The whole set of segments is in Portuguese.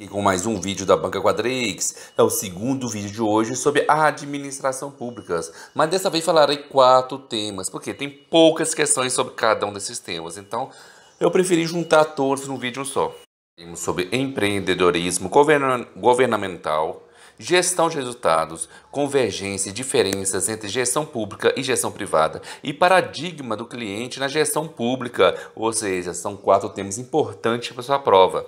E com mais um vídeo da Banca Quadrix. É o segundo vídeo de hoje sobre administração pública. Mas dessa vez falarei quatro temas, porque tem poucas questões sobre cada um desses temas. Então, eu preferi juntar todos num vídeo só. Temos sobre empreendedorismo governamental, gestão de resultados, convergência e diferenças entre gestão pública e gestão privada e paradigma do cliente na gestão pública, ou seja, são quatro temas importantes para sua prova.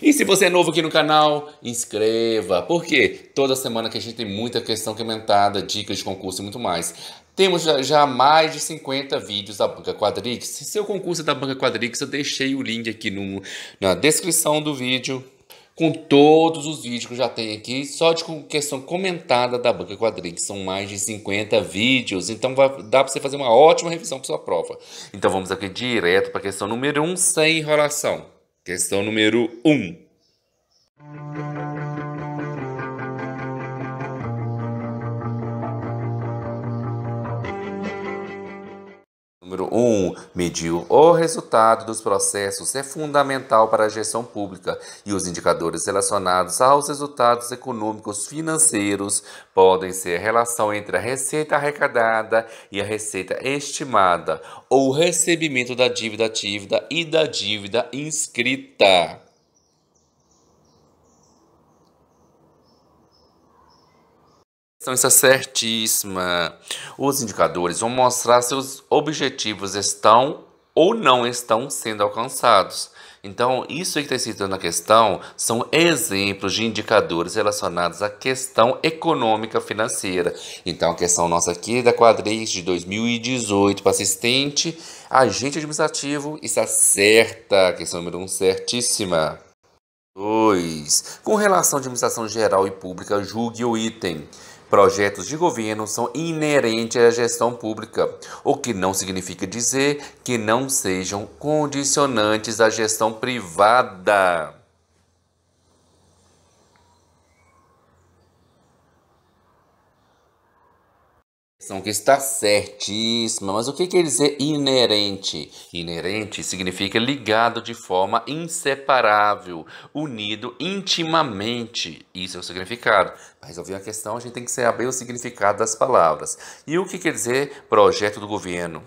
E se você é novo aqui no canal, inscreva, porque toda semana que a gente tem muita questão comentada, é dicas de concurso e muito mais. Temos já mais de 50 vídeos da Banca Quadrix. Se seu concurso é da Banca Quadrix, eu deixei o link aqui no, na descrição do vídeo com todos os vídeos que eu já tenho aqui, só de questão comentada da Banca Quadrix. São mais de 50 vídeos, então vai, dá para você fazer uma ótima revisão para sua prova. Então vamos aqui direto para a questão número 1, um, sem enrolação. Questão número 1. Um. número 1. Um, medir o resultado dos processos é fundamental para a gestão pública e os indicadores relacionados aos resultados econômicos financeiros podem ser a relação entre a receita arrecadada e a receita estimada ou o recebimento da dívida ativa e da dívida inscrita. questão está é certíssima. Os indicadores vão mostrar se os objetivos estão ou não estão sendo alcançados. Então, isso que está escrito na questão são exemplos de indicadores relacionados à questão econômica financeira. Então, a questão nossa aqui é da quadrilha de 2018 para assistente, agente administrativo, está é certa. Questão número 1, um, certíssima. 2. Com relação à administração geral e pública, julgue o item. Projetos de governo são inerentes à gestão pública, o que não significa dizer que não sejam condicionantes à gestão privada. São que está certíssima, mas o que quer dizer inerente? Inerente significa ligado de forma inseparável, unido intimamente. Isso é o significado. Para resolver a questão, a gente tem que saber o significado das palavras. E o que quer dizer projeto do governo?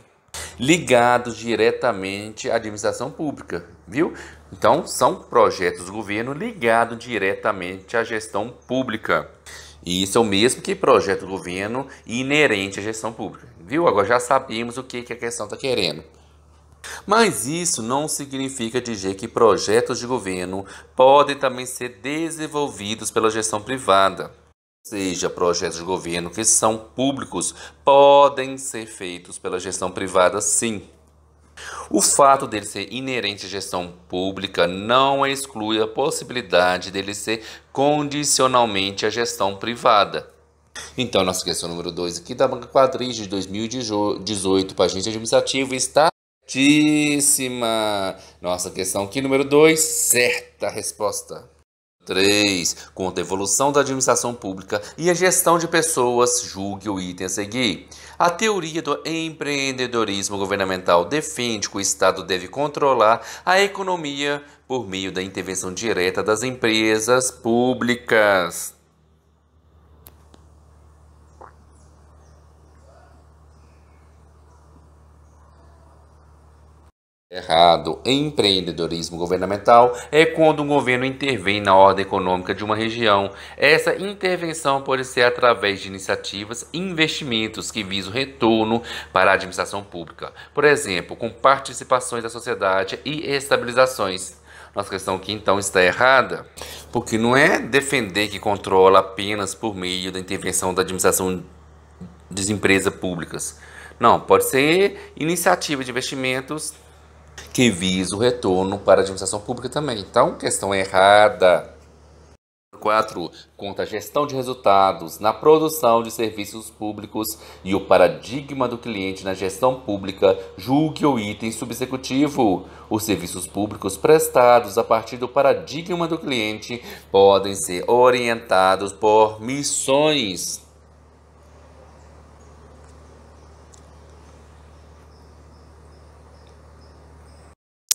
Ligado diretamente à administração pública, viu? Então, são projetos do governo ligados diretamente à gestão pública. E isso é o mesmo que projeto do governo inerente à gestão pública. Viu? Agora já sabemos o que, que a questão está querendo. Mas isso não significa dizer que projetos de governo podem também ser desenvolvidos pela gestão privada. Ou seja, projetos de governo que são públicos podem ser feitos pela gestão privada, sim. O fato dele ser inerente à gestão pública não exclui a possibilidade dele ser condicionalmente à gestão privada. Então, nossa questão número 2 aqui da Banca Quadris de 2018 para agente administrativo está certíssima. Nossa questão aqui número 2, certa resposta. 3. Conta a evolução da administração pública e a gestão de pessoas, julgue o item a seguir. A teoria do empreendedorismo governamental defende que o Estado deve controlar a economia por meio da intervenção direta das empresas públicas. Errado. Empreendedorismo governamental é quando um governo intervém na ordem econômica de uma região. Essa intervenção pode ser através de iniciativas e investimentos que visam retorno para a administração pública. Por exemplo, com participações da sociedade e estabilizações. Nossa questão aqui então está errada, porque não é defender que controla apenas por meio da intervenção da administração das empresas públicas. Não, pode ser iniciativa de investimentos que visa o retorno para a administração pública também. Então, questão errada. 4. Conta a gestão de resultados na produção de serviços públicos e o paradigma do cliente na gestão pública. Julgue o item subsecutivo. Os serviços públicos prestados a partir do paradigma do cliente podem ser orientados por missões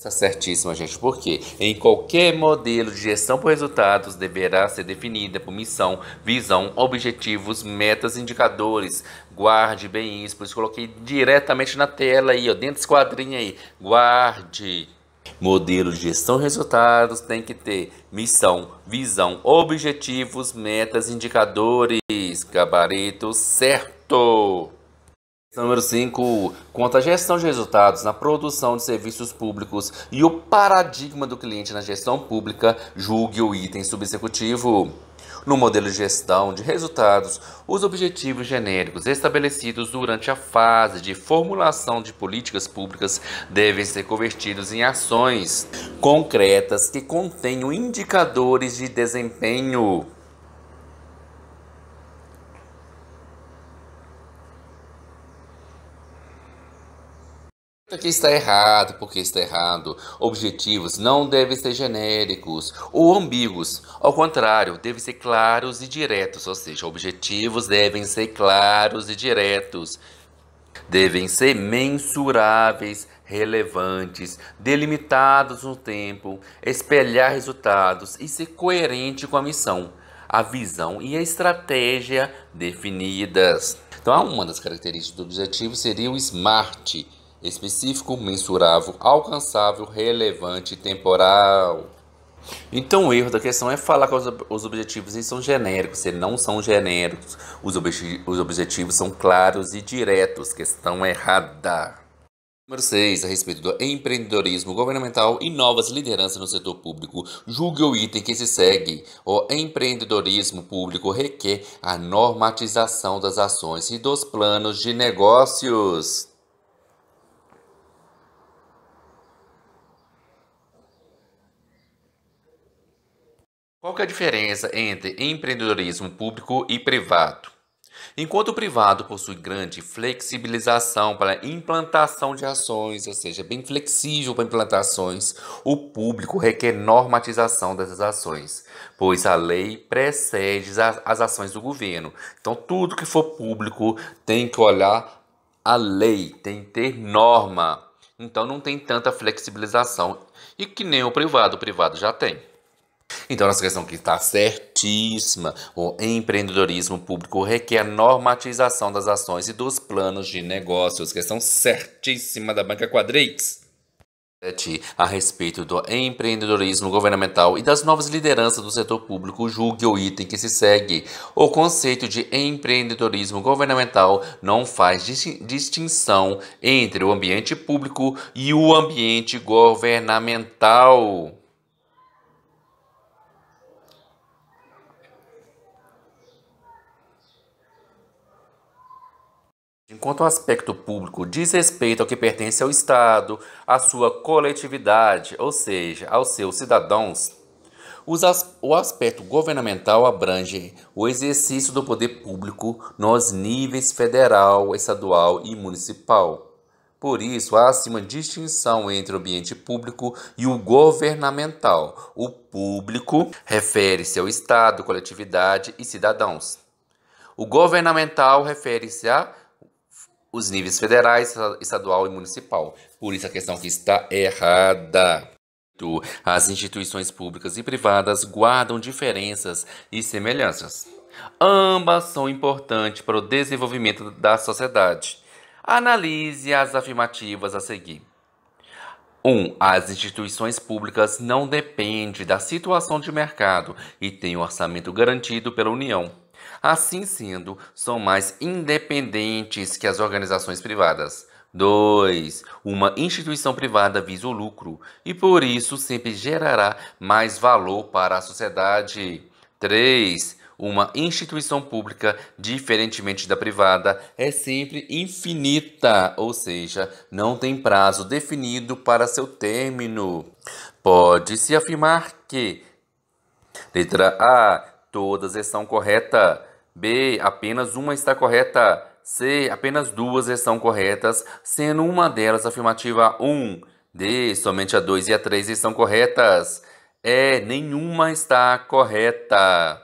Está certíssima, gente. porque Em qualquer modelo de gestão por resultados deverá ser definida por missão, visão, objetivos, metas, indicadores. Guarde bem isso, por isso coloquei diretamente na tela aí, ó, dentro desse quadrinho aí. Guarde. Modelo de gestão resultados tem que ter missão, visão, objetivos, metas, indicadores, gabarito certo. Número 5, quanto à gestão de resultados na produção de serviços públicos e o paradigma do cliente na gestão pública, julgue o item subsecutivo. No modelo de gestão de resultados, os objetivos genéricos estabelecidos durante a fase de formulação de políticas públicas devem ser convertidos em ações concretas que contenham indicadores de desempenho. O que está errado, porque está errado. Objetivos não devem ser genéricos ou ambíguos. Ao contrário, devem ser claros e diretos, ou seja, objetivos devem ser claros e diretos. Devem ser mensuráveis, relevantes, delimitados no tempo, espelhar resultados e ser coerente com a missão, a visão e a estratégia definidas. Então, uma das características do objetivo seria o SMART, específico, mensurável, alcançável, relevante, temporal. Então, o erro da questão é falar que os objetivos eles são genéricos, se não são genéricos, os, os objetivos são claros e diretos. Questão errada. Número 6, a respeito do empreendedorismo governamental e novas lideranças no setor público. Julgue o item que se segue. O empreendedorismo público requer a normatização das ações e dos planos de negócios. Qual é a diferença entre empreendedorismo público e privado? Enquanto o privado possui grande flexibilização para implantação de ações, ou seja, bem flexível para implantações, o público requer normatização dessas ações, pois a lei precede as ações do governo. Então, tudo que for público tem que olhar a lei, tem que ter norma. Então, não tem tanta flexibilização e que nem o privado, o privado já tem. Então, essa questão que está certíssima, o empreendedorismo público requer normatização das ações e dos planos de negócios. Questão certíssima da Banca Quadrix a respeito do empreendedorismo governamental e das novas lideranças do setor público, julgue o item que se segue. O conceito de empreendedorismo governamental não faz distinção entre o ambiente público e o ambiente governamental. quanto ao aspecto público, diz respeito ao que pertence ao Estado, à sua coletividade, ou seja, aos seus cidadãos. As, o aspecto governamental abrange o exercício do poder público nos níveis federal, estadual e municipal. Por isso, há acima distinção entre o ambiente público e o governamental. O público refere-se ao Estado, coletividade e cidadãos. O governamental refere-se à os níveis federais, estadual e municipal. Por isso a questão que está errada. As instituições públicas e privadas guardam diferenças e semelhanças. Ambas são importantes para o desenvolvimento da sociedade. Analise as afirmativas a seguir. 1. Um, as instituições públicas não dependem da situação de mercado e têm um orçamento garantido pela União. Assim sendo, são mais independentes que as organizações privadas. 2. Uma instituição privada visa o lucro e por isso sempre gerará mais valor para a sociedade. 3. Uma instituição pública, diferentemente da privada, é sempre infinita, ou seja, não tem prazo definido para seu término. Pode-se afirmar que Letra A. Todas estão corretas. B. Apenas uma está correta. C. Apenas duas estão corretas, sendo uma delas afirmativa 1. D. Somente a 2 e a 3 estão corretas. E. É, nenhuma está correta.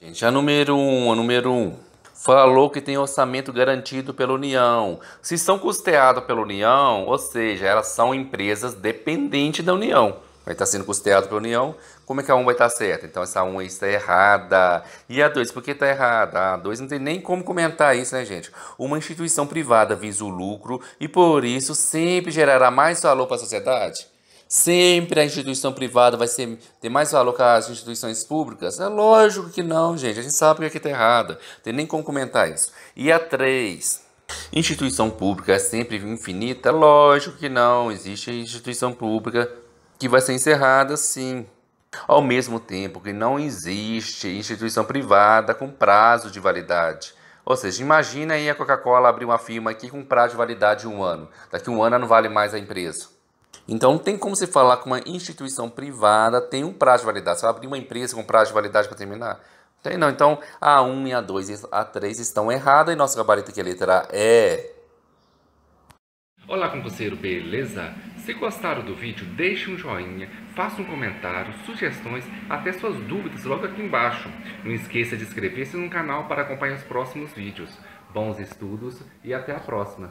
Gente, a número 1, a número 1 falou que tem orçamento garantido pela União. Se são custeados pela União, ou seja, elas são empresas dependentes da União. Vai estar sendo custeado pela União, como é que a 1 vai estar certa? Então essa 1 está errada. E a 2, por que está errada? A 2 não tem nem como comentar isso, né, gente? Uma instituição privada visa o lucro e por isso sempre gerará mais valor para a sociedade. Sempre a instituição privada vai ser, ter mais valor que as instituições públicas? É lógico que não, gente. A gente sabe que aqui é está errada. Tem nem como comentar isso. E a 3. Instituição pública é sempre infinita? Lógico que não. Existe instituição pública que vai ser encerrada, sim. Ao mesmo tempo que não existe instituição privada com prazo de validade. Ou seja, imagina aí a Coca-Cola abrir uma firma aqui com prazo de validade de um ano. Daqui um ano não vale mais a empresa. Então, tem como você falar que uma instituição privada tem um prazo de validade. Você vai abrir uma empresa com prazo de validade para terminar? Tem não. Então, a 1 e a 2 e a 3 estão erradas e nosso gabarito aqui a letra E. Olá, concurseiro, beleza? Se gostaram do vídeo, deixe um joinha, faça um comentário, sugestões, até suas dúvidas logo aqui embaixo. Não esqueça de inscrever-se no canal para acompanhar os próximos vídeos. Bons estudos e até a próxima!